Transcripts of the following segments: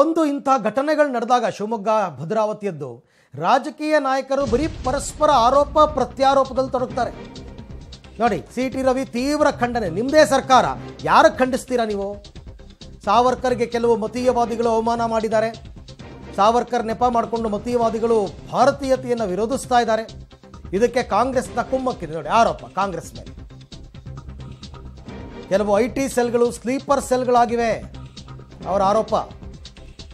ಒಂದು ಇಂಥ ಘಟನೆಗಳು ನಡೆದಾಗ ಶಿವಮೊಗ್ಗ ಭದ್ರಾವತಿಯದ್ದು ರಾಜಕೀಯ ನಾಯಕರು ಬರೀ ಪರಸ್ಪರ ಆರೋಪ ಪ್ರತ್ಯಾರೋಪದಲ್ಲಿ ತೊಡಗ್ತಾರೆ ನೋಡಿ ಸಿ ಟಿ ರವಿ ತೀವ್ರ ಖಂಡನೆ ನಿಮ್ಮದೇ ಸರ್ಕಾರ ಯಾರ ಖಂಡಿಸ್ತೀರಾ ನೀವು ಸಾವರ್ಕರ್ಗೆ ಕೆಲವು ಮತೀಯವಾದಿಗಳು ಅವಮಾನ ಮಾಡಿದ್ದಾರೆ ಸಾವರ್ಕರ್ ನೆಪ ಮಾಡಿಕೊಂಡು ಮತೀಯವಾದಿಗಳು ಭಾರತೀಯತೆಯನ್ನು ವಿರೋಧಿಸ್ತಾ ಇದ್ದಾರೆ ಇದಕ್ಕೆ ಕಾಂಗ್ರೆಸ್ನ ಕುಮ್ಮಕ್ಕಿದೆ ನೋಡಿ ಆರೋಪ ಕಾಂಗ್ರೆಸ್ ಮೇಲೆ ಕೆಲವು ಐ ಟಿ ಸೆಲ್ಗಳು ಸ್ಲೀಪರ್ ಸೆಲ್ಗಳಾಗಿವೆ ಅವರ ಆರೋಪ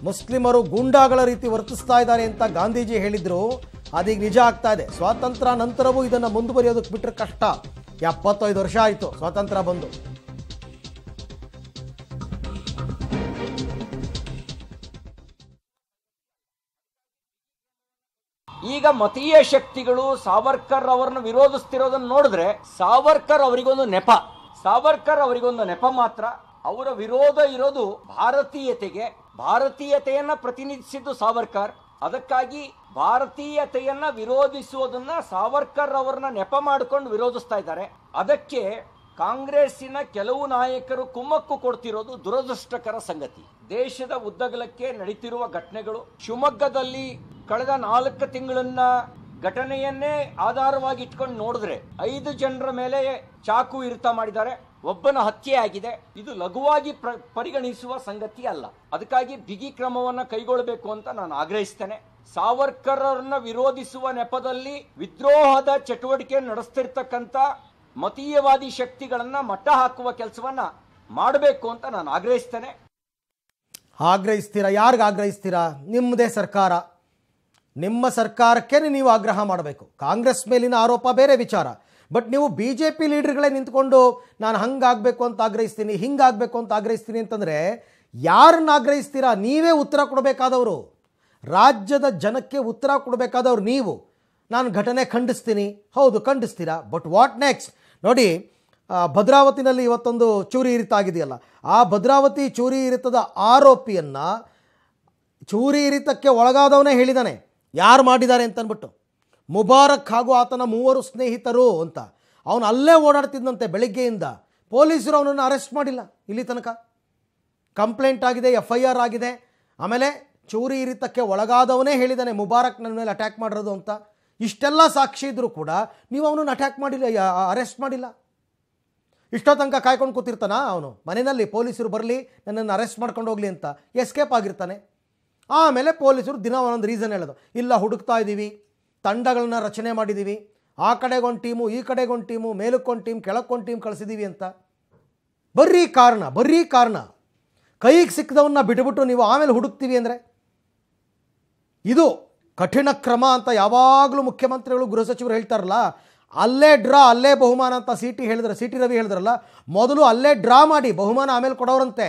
ಮುಸ್ಲಿಮರು ಗೂಂಡಾಗಳ ರೀತಿ ವರ್ತಿಸ್ತಾ ಇದ್ದಾರೆ ಅಂತ ಗಾಂಧೀಜಿ ಹೇಳಿದ್ರು ಅದೀಗ ನಿಜ ಆಗ್ತಾ ಇದೆ ಸ್ವಾತಂತ್ರ್ಯ ನಂತರವೂ ಇದನ್ನು ಮುಂದುವರಿಯೋದಕ್ಕೆ ಬಿಟ್ಟರೆ ಕಷ್ಟ ಎಪ್ಪತ್ತೈದು ವರ್ಷ ಆಯಿತು ಸ್ವಾತಂತ್ರ್ಯ ಬಂದು ಈಗ ಮತೀಯ ಶಕ್ತಿಗಳು ಸಾವರ್ಕರ್ ಅವರನ್ನು ವಿರೋಧಿಸ್ತಿರೋದನ್ನು ನೋಡಿದ್ರೆ ಸಾವರ್ಕರ್ ಅವರಿಗೊಂದು ನೆಪ ಸಾವರ್ಕರ್ ಅವರಿಗೊಂದು ನೆಪ ಮಾತ್ರ ಅವರ ವಿರೋಧ ಇರೋದು ಭಾರತೀಯತೆಗೆ ಭಾರತೀಯತೆಯನ್ನ ಪ್ರತಿನಿಧಿಸಿದ್ದು ಸಾವರ್ಕರ್ ಅದಕ್ಕಾಗಿ ಭಾರತೀಯತೆಯನ್ನ ವಿರೋಧಿಸುವುದನ್ನ ಸಾವರ್ಕರ್ ಅವರನ್ನ ನೆಪ ಮಾಡಿಕೊಂಡು ವಿರೋಧಿಸ್ತಾ ಇದ್ದಾರೆ ಅದಕ್ಕೆ ಕಾಂಗ್ರೆಸ್ಸಿನ ಕೆಲವು ನಾಯಕರು ಕುಮ್ಮಕ್ಕು ಕೊಡ್ತಿರೋದು ದುರದೃಷ್ಟಕರ ಸಂಗತಿ ದೇಶದ ಉದ್ದಗಲಕ್ಕೆ ನಡೀತಿರುವ ಘಟನೆಗಳು ಶಿವಮೊಗ್ಗದಲ್ಲಿ ಕಳೆದ ನಾಲ್ಕು ತಿಂಗಳನ್ನ ಘಟನೆಯನ್ನೇ ಆಧಾರವಾಗಿ ಇಟ್ಕೊಂಡು ನೋಡಿದ್ರೆ ಐದು ಜನರ ಮೇಲೆ ಚಾಕು ಇರಿತ ಮಾಡಿದ್ದಾರೆ ಒಬ್ಬನ ಹತ್ಯೆ ಆಗಿದೆ ಇದು ಲಘುವಾಗಿ ಪರಿಗಣಿಸುವ ಸಂಗತಿ ಅಲ್ಲ ಅದಕ್ಕಾಗಿ ಬಿಗಿ ಕ್ರಮವನ್ನು ಕೈಗೊಳ್ಳಬೇಕು ಅಂತ ನಾನು ಆಗ್ರಹಿಸ್ತೇನೆ ಸಾವರ್ಕರನ್ನ ವಿರೋಧಿಸುವ ನೆಪದಲ್ಲಿ ವಿದ್ರೋಹದ ಚಟುವಟಿಕೆ ನಡೆಸ್ತಿರ್ತಕ್ಕಂಥ ಮತೀಯವಾದಿ ಶಕ್ತಿಗಳನ್ನ ಮಟ್ಟ ಹಾಕುವ ಕೆಲಸವನ್ನ ಮಾಡಬೇಕು ಅಂತ ನಾನು ಆಗ್ರಹಿಸ್ತೇನೆ ಆಗ್ರಹಿಸ್ತೀರಾ ಯಾರಿಗ ಆಗ್ರಹಿಸ್ತೀರಾ ನಿಮ್ಮದೇ ಸರ್ಕಾರ ನಿಮ್ಮ ಸರ್ಕಾರಕ್ಕೇನೆ ನೀವು ಆಗ್ರಹ ಮಾಡಬೇಕು ಕಾಂಗ್ರೆಸ್ ಮೇಲಿನ ಆರೋಪ ಬೇರೆ ವಿಚಾರ ಬಟ್ ನೀವು ಬಿ ಜೆ ಪಿ ಲೀಡರ್ಗಳೇ ನಿಂತ್ಕೊಂಡು ನಾನು ಹಂಗಾಗಬೇಕು ಅಂತ ಆಗ್ರಹಿಸ್ತೀನಿ ಹಿಂಗಾಗಬೇಕು ಅಂತ ಆಗ್ರಹಿಸ್ತೀನಿ ಅಂತಂದರೆ ಯಾರನ್ನ ಆಗ್ರಹಿಸ್ತೀರಾ ನೀವೇ ಉತ್ತರ ಕೊಡಬೇಕಾದವರು ರಾಜ್ಯದ ಜನಕ್ಕೆ ಉತ್ತರ ಕೊಡಬೇಕಾದವ್ರು ನೀವು ನಾನು ಘಟನೆ ಖಂಡಿಸ್ತೀನಿ ಹೌದು ಖಂಡಿಸ್ತೀರಾ ಬಟ್ ವಾಟ್ ನೆಕ್ಸ್ಟ್ ನೋಡಿ ಭದ್ರಾವತಿನಲ್ಲಿ ಇವತ್ತೊಂದು ಚೂರಿ ಇರಿತ ಆಗಿದೆಯಲ್ಲ ಆ ಭದ್ರಾವತಿ ಚೂರಿ ಇರಿತದ ಆರೋಪಿಯನ್ನು ಚೂರಿ ಇರಿತಕ್ಕೆ ಒಳಗಾದವನೇ ಹೇಳಿದಾನೆ ಯಾರು ಮಾಡಿದ್ದಾರೆ ಅಂತನ್ಬಿಟ್ಟು ಮುಬಾರಕ್ ಹಾಗೂ ಆತನ ಮೂವರು ಸ್ನೇಹಿತರು ಅಂತ ಅವನು ಅಲ್ಲೇ ಓಡಾಡ್ತಿದ್ದಂತೆ ಬೆಳಿಗ್ಗೆಯಿಂದ ಪೊಲೀಸರು ಅವನನ್ನು ಅರೆಸ್ಟ್ ಮಾಡಿಲ್ಲ ಇಲ್ಲಿ ತನಕ ಕಂಪ್ಲೇಂಟ್ ಆಗಿದೆ ಎಫ್ ಐ ಆರ್ ಆಗಿದೆ ಆಮೇಲೆ ಚೂರಿ ಇರಿತಕ್ಕೆ ಒಳಗಾದವನೇ ಹೇಳಿದ್ದಾನೆ ಮುಬಾರಕ್ ನನ್ನ ಮೇಲೆ ಅಟ್ಯಾಕ್ ಮಾಡಿರೋದು ಅಂತ ಇಷ್ಟೆಲ್ಲ ಸಾಕ್ಷಿ ಇದ್ದರೂ ಕೂಡ ನೀವು ಅವನನ್ನು ಅಟ್ಯಾಕ್ ಮಾಡಿಲ್ಲ ಅರೆಸ್ಟ್ ಮಾಡಿಲ್ಲ ಇಷ್ಟೋ ತನಕ ಕಾಯ್ಕೊಂಡು ಕೂತಿರ್ತಾನ ಅವನು ಮನೆಯಲ್ಲಿ ಪೊಲೀಸರು ಬರಲಿ ನನ್ನನ್ನು ಅರೆಸ್ಟ್ ಮಾಡ್ಕೊಂಡು ಹೋಗಲಿ ಅಂತ ಎಸ್ಕೇಪ್ ಆಗಿರ್ತಾನೆ ಆಮೇಲೆ ಪೊಲೀಸರು ದಿನ ಒಂದೊಂದು ರೀಸನ್ ಹೇಳೋದು ಇಲ್ಲ ಹುಡುಕ್ತಾ ಇದ್ದೀವಿ ತಂಡಗಳನ್ನ ರಚನೆ ಮಾಡಿದ್ದೀವಿ ಆ ಕಡೆಗೊಂದು ಟೀಮು ಈ ಕಡೆಗೊಂದು ಟೀಮು ಮೇಲಕ್ಕೊಂದು ಟೀಮ್ ಕೆಳಕ್ಕೊಂದು ಟೀಮ್ ಕಳಿಸಿದ್ದೀವಿ ಅಂತ ಬರ್ರೀ ಕಾರಣ ಬರ್ರೀ ಕಾರಣ ಕೈಗೆ ಸಿಕ್ಕದವನ್ನ ಬಿಟ್ಬಿಟ್ಟು ನೀವು ಆಮೇಲೆ ಹುಡುಕ್ತೀವಿ ಅಂದರೆ ಇದು ಕಠಿಣ ಕ್ರಮ ಅಂತ ಯಾವಾಗಲೂ ಮುಖ್ಯಮಂತ್ರಿಗಳು ಗೃಹ ಸಚಿವರು ಹೇಳ್ತಾರಲ್ಲ ಅಲ್ಲೇ ಡ್ರಾ ಅಲ್ಲೇ ಬಹುಮಾನ ಅಂತ ಸಿ ಟಿ ಹೇಳಿದ್ರೆ ಸಿ ಟಿ ರವಿ ಹೇಳಿದ್ರಲ್ಲ ಮೊದಲು ಅಲ್ಲೇ ಡ್ರಾ ಮಾಡಿ ಬಹುಮಾನ ಆಮೇಲೆ ಕೊಡೋರಂತೆ